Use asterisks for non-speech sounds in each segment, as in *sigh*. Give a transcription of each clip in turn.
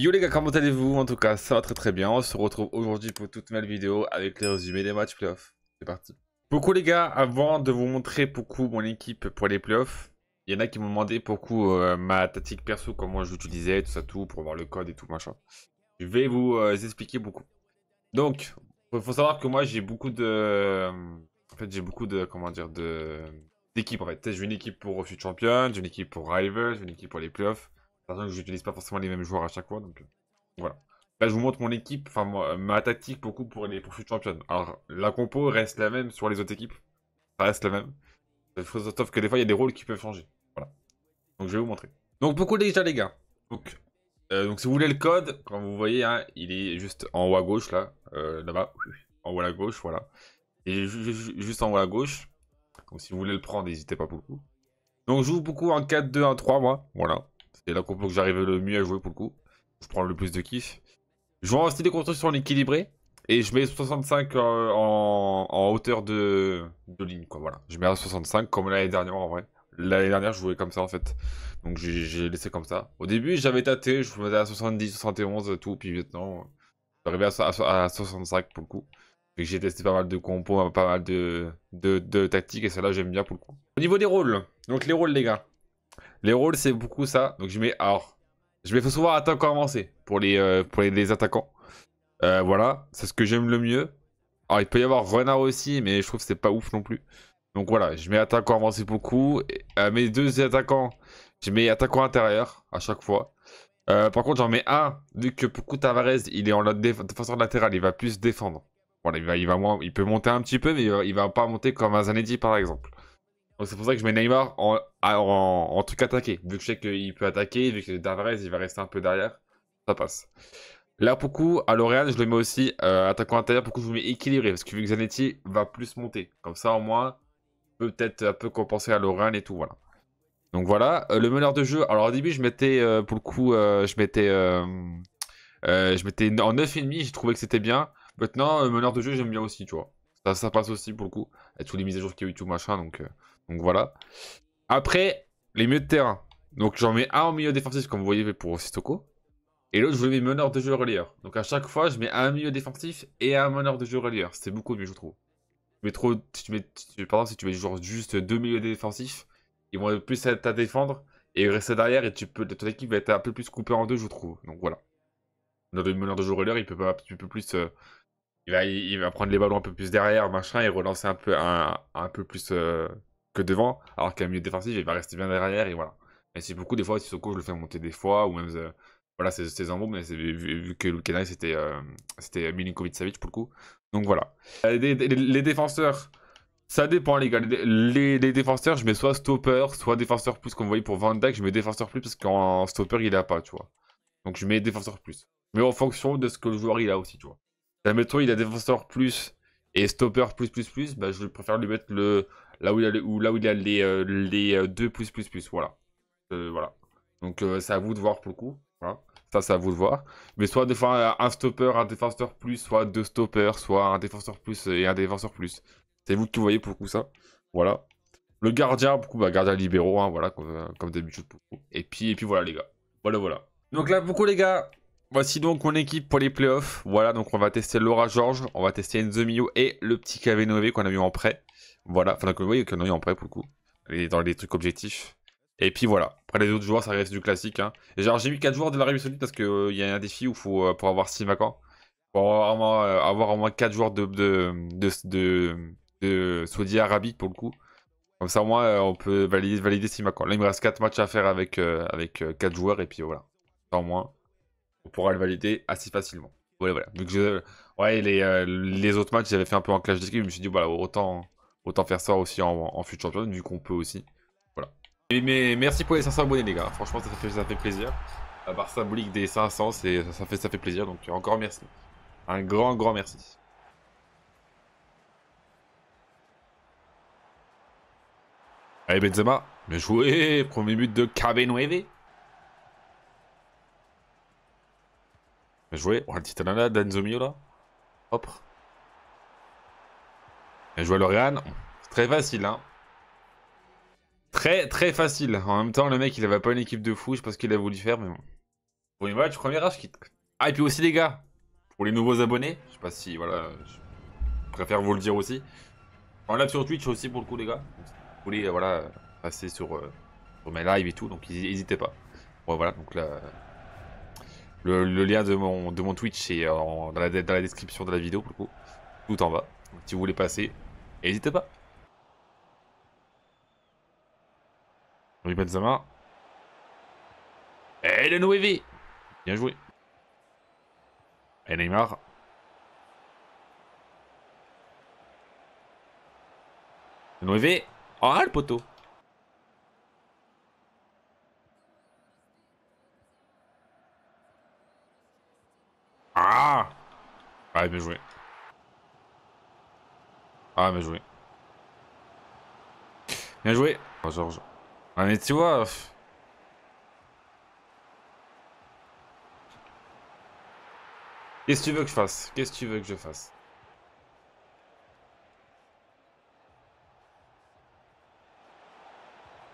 Yo les gars, comment allez-vous En tout cas, ça va très très bien. On se retrouve aujourd'hui pour toute nouvelle vidéo avec les résumés des matchs playoffs. C'est parti. Beaucoup les gars, avant de vous montrer beaucoup mon équipe pour les playoffs, il y en a qui m'ont demandé beaucoup euh, ma tactique perso, comment je l'utilisais, tout ça tout, pour voir le code et tout machin. Je vais vous euh, expliquer beaucoup. Donc, il faut savoir que moi j'ai beaucoup de... En fait j'ai beaucoup de... comment dire... de d'équipe en fait. J'ai une équipe pour Future Champion, j'ai une équipe pour Rivals, j'ai une équipe pour les playoffs que j'utilise pas forcément les mêmes joueurs à chaque fois, donc euh, voilà. Là, je vous montre mon équipe, enfin euh, ma tactique beaucoup pour les poursuites championnes. Alors, la compo reste la même sur les autres équipes. Ça reste la même. Euh, sauf que des fois, il y a des rôles qui peuvent changer. Voilà. Donc, je vais vous montrer. Donc, beaucoup déjà, les gars. Donc, donc si vous voulez le code, comme vous voyez, hein, il est juste en haut à gauche, là. Là-bas. En haut à gauche, voilà. Et juste en haut à gauche. Donc, si vous voulez le prendre, n'hésitez pas beaucoup. Donc, je joue beaucoup en 4-2-1-3, moi. Voilà. C'est la compo que j'arrive le mieux à jouer pour le coup. Je prends le plus de kiff. Je vais en des constructions construction équilibré. Et je mets 65 euh, en, en, hauteur de, de, ligne, quoi, voilà. Je mets à 65 comme l'année dernière, en vrai. L'année dernière, je jouais comme ça, en fait. Donc, j'ai laissé comme ça. Au début, j'avais tâté, je faisais à 70, 71, tout. Puis maintenant, j'arrivais à, 65 pour le coup. J'ai testé pas mal de compos, pas mal de, de, de tactiques, et celle-là j'aime bien pour le coup. Au niveau des rôles, donc les rôles les gars, les rôles, c'est beaucoup ça. Donc je mets. Alors, je mets souvent attaquant avancé pour les, euh, pour les, attaquants. Euh, voilà, c'est ce que j'aime le mieux. Alors, il peut y avoir renard aussi, mais je trouve que c'est pas ouf non plus. Donc voilà, je mets attaquant avancé beaucoup. Euh, mes deux attaquants, je mets attaquant intérieur à chaque fois. par contre, j'en mets un, vu que beaucoup Tavares, il est en défenseur latéral, il va plus défendre. Voilà, il, va, moins, il peut monter un petit peu, mais il va, va pas monter comme un Zanetti par exemple. Donc c'est pour ça que je mets Neymar en, truc attaqué. Vu que je sais qu'il peut attaquer, vu que Tavares il va rester un peu derrière, ça passe. Là, pour coup, à L'Oréal, je le mets aussi euh, attaquant intérieur. Pour coup, je vous mets équilibré. Parce que vu que Zanetti va plus monter. Comme ça, au moins, peut être un peu compenser à L'Oréal et tout. Voilà. Donc voilà. Euh, le meneur de jeu. Alors au début, je mettais, euh, pour le coup, je mettais, je mettais en 9,5. J'ai trouvé que c'était bien. Maintenant, meneur de jeu, j'aime bien aussi, tu vois. Ça, passe aussi pour le coup. Et tous les mises à jour qu'il y a eu, tout machin. Donc, donc voilà. Après, les milieux de terrain. Donc j'en mets un en milieu défensif, comme vous voyez pour Sissoko. Et l'autre, je mets meneur de jeu relieur. Donc à chaque fois, je mets un milieu défensif et un meneur de jeu relieur. C'est beaucoup mieux, je trouve. Mais trop, si tu mets, pardon si tu mets juste deux milieux défensifs, ils vont plus être à défendre et rester derrière et tu peux, ton équipe va être un peu plus coupée en deux, je trouve. Donc voilà. Dans le meneur de jeu relieur, il peut pas, petit peu plus, euh, il va, prendre les ballons un peu plus derrière, machin, et relancer un peu, un, un peu plus. Euh, devant, alors qu'un milieu défensif, il va rester bien derrière et voilà. Mais c'est beaucoup des fois, si Sissoko, je le fais monter des fois, ou même. Euh, voilà, c'est ses mais vu, vu, que le c'était euh, c'était Milinkovic-Savic pour le coup. Donc voilà. Euh, les, défenseurs, ça dépend les gars. Les, défenseurs, je mets soit stopper, soit défenseur plus, comme vous voyez pour Van Dijk, je mets défenseur plus parce qu'en stopper, il a pas, tu vois. Donc je mets défenseur plus. Mais en fonction de ce que le joueur il a aussi, tu vois. La métro, il a défenseur plus et stopper plus plus plus, bah, je préfère lui mettre le là où il a, là où il a les, euh, les euh, deux plus plus plus. Voilà. Euh, voilà. Donc c'est à vous de voir pour le coup. Ça c'est à vous de voir. Mais soit des un stopper, un défenseur plus, soit deux stoppers, soit un défenseur plus et un défenseur plus. C'est vous qui voyez pour le coup ça. Voilà. Le gardien, pour bah, gardien libéraux, hein, voilà, comme, comme Et puis, et puis voilà les gars. Voilà voilà. Donc là, beaucoup les gars, Voici donc mon équipe pour les playoffs. Voilà, donc on va tester Laura George, on va tester Enzo Mio et le petit nové qu'on a mis en prêt. Voilà, enfin que voyez qu'on a eu en prêt pour le coup. Et dans les trucs objectifs. Et puis voilà. Après les autres joueurs, ça reste du classique. Hein. genre j'ai mis 4 joueurs de la Saoudite parce qu'il euh, y a un défi où faut euh, pour avoir 6 vacants. Pour avoir au moins, 4 euh, joueurs de, de, de, Saudi Arabique pour le coup. Comme ça au moins on peut valider, valider 6 Là il me reste 4 matchs à faire avec, avec 4 joueurs et puis voilà. Au moins on pourra le valider assez facilement. Voilà, voilà. ouais, les, euh, les autres matchs, j'avais fait un peu en clash d'équipe. Je me suis dit, voilà, autant, autant faire ça aussi en, en futur champion, vu qu'on peut aussi. Voilà. Et, mais merci pour les 500 abonnés, les gars. Franchement, ça fait, ça fait plaisir. La barre symbolique des 500, ça, ça, fait, ça fait plaisir. Donc, encore merci. Un grand, grand merci. Allez, Benzema, bien joué. Premier but de KB9. Bien joué. Oh, petit petite Danzomio là. Hop. Bien joué Lorian. Très facile hein. Très très facile. En même temps, le mec il avait pas une équipe de fou. Je sais pas ce qu'il a voulu faire, mais bon. Premier match, premier rush qui. Ah, et puis aussi les gars, pour les nouveaux abonnés, je sais pas si voilà. Je préfère vous le dire aussi. En live sur Twitch aussi pour le coup, les gars. vous voulez voilà, passer sur, euh, sur mes lives et tout, donc n'hésitez pas. Bon, voilà, donc là. Le, lien de mon, de mon Twitch est dans, la, dans, la, description de la vidéo, Tout en bas. si vous voulez passer, n'hésitez pas. Oui, Benzema. Et le Noévé Bien joué. Et Neymar. Le Noévé. Ah, le poteau Ah, bien joué. Ah, bien joué. Bien joué. Oh, ah, tu vois. Qu'est-ce que tu veux que je fasse Qu'est-ce tu veux que je fasse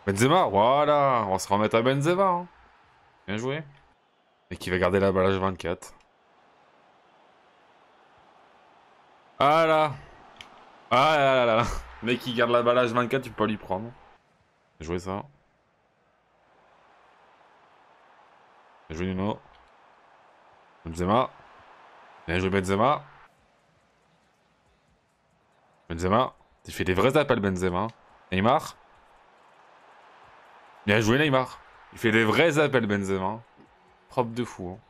Benzema, voilà, on se remet à Benzema. Hein. Bien joué. Et qui va garder la balle 24 Ah là Ah là là là, là. Mec qui garde la balle à 24 tu peux pas lui prendre. Jouer ça. Bien joué Nuno. Benzema. Bien joué Benzema. Benzema. Tu fais des vrais appels Benzema. Neymar. Bien joué Neymar. Il fait des vrais appels Benzema. Propre de fou. Hein.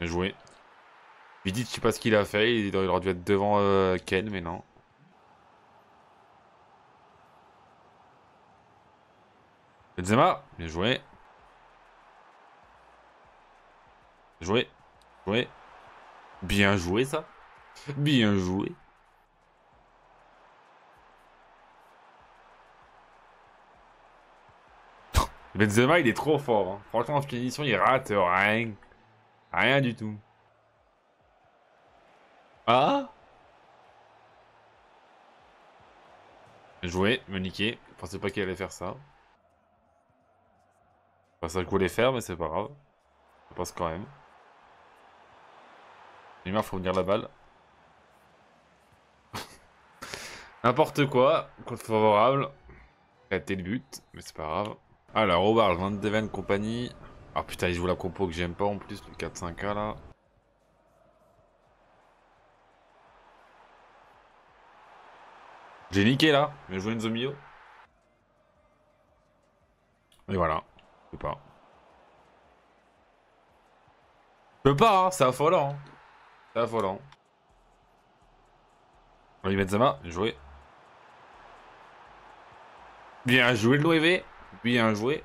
Bien joué. dit je sais pas ce qu'il a fait. Il aurait dû être devant euh, Ken, mais non. Benzema, bien joué. Joué. Joué. Bien joué ça. Bien joué. Benzema, il est trop fort. Hein. Franchement, en finition, il rate rien. Rien du tout. Ah Jouer, me niquer. Je pensais pas qu'il allait faire ça. Pas ça voulait faire, mais c'est pas grave. Je pense quand même. Neymar, faut venir la balle. *laughs* N'importe quoi, contre favorable. Raté le but, mais c'est pas grave. Alors, le Van Deven, compagnie. Ah putain, il joue la compo que j'aime pas en plus, le 4 5 k là. J'ai niqué là, je vais jouer une Zomio. Et voilà, je peux pas. Je peux pas, hein. c'est affolant. Hein. C'est affolant. On y met Zama, jouer. Bien joué le Bien joué.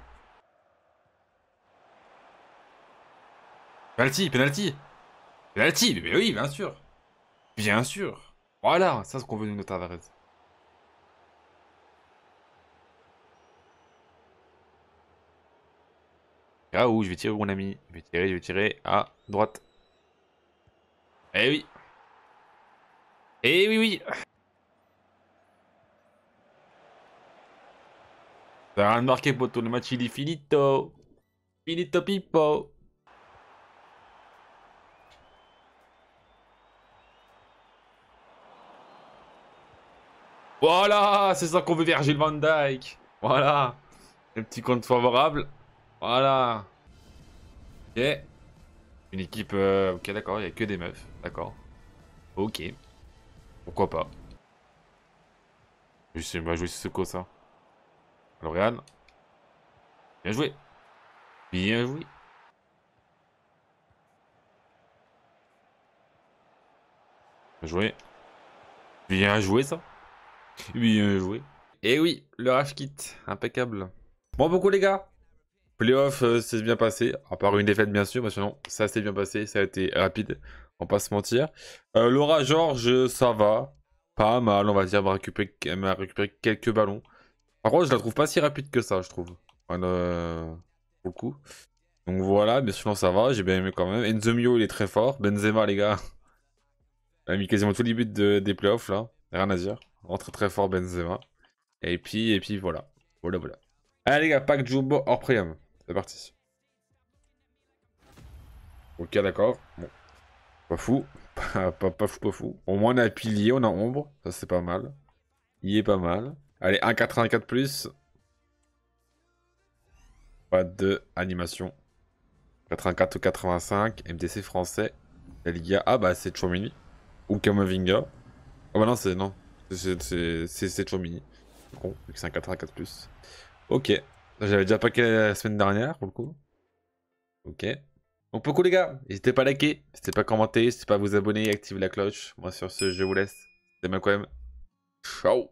Penalty, penalty Penalty, mais oui, bien sûr Bien sûr Voilà, ça c'est ce qu'on veut de Tavares. Ah où je vais tirer mon ami. Je vais tirer, je vais tirer à droite. Eh oui. Eh oui, oui. Ça a rien de marqué, tout Le match, il est finito. Finito, pipo. Voilà, c'est ça qu'on veut Virgil Van Dyke. Voilà. Un petit compte favorable. Voilà. Ok. Une équipe... Euh, ok, d'accord, il n'y a que des meufs. D'accord. Ok. Pourquoi pas. Je sais, va jouer quoi ça. L'Oréal. Bien joué. Bien joué. Bien joué. Bien joué, ça. Bien joué. Et oui, le rage kit, impeccable. Bon, beaucoup les gars. Playoff, c'est euh, bien passé. À part une défaite, bien sûr, mais sinon, ça s'est bien passé. Ça a été rapide, on va pas se mentir. Euh, Laura George, ça va. Pas mal, on va dire. Elle m'a récupéré, récupéré, quelques ballons. Par contre, je la trouve pas si rapide que ça, je trouve. beaucoup. Donc voilà, bien sûr, ça va. J'ai bien aimé quand même. Enzemio, il est très fort. Benzema, les gars. *laughs* Il a mis quasiment tous les buts des playoffs, là. Rien à dire rentre très fort Benzema. Et puis, et puis voilà. Voilà, voilà. Allez les gars, pack Jumbo hors priam. C'est parti. Ok, d'accord. Bon. Pas fou. *laughs* Pas, pas, pas, fou, pas fou. Au moins, on a pilier, on a ombre. Ça, c'est pas mal. Il est pas mal. Allez, 1,84 plus. Pas de animation. 84 85. MTC français. La Liga. Ah, bah, c'est Chomini. Ou Kamavinga. Ah, oh, bah non, c'est. Non. C'est toujours mini. Bon, c'est un 4 à 4 plus. Ok. J'avais déjà packé la semaine dernière pour le coup. Ok. Donc beaucoup les gars, n'hésitez pas à liker, n'hésitez pas à commenter, n'hésitez pas à vous abonner et la cloche. Moi sur ce, je vous laisse. c'est bien quand même. Ciao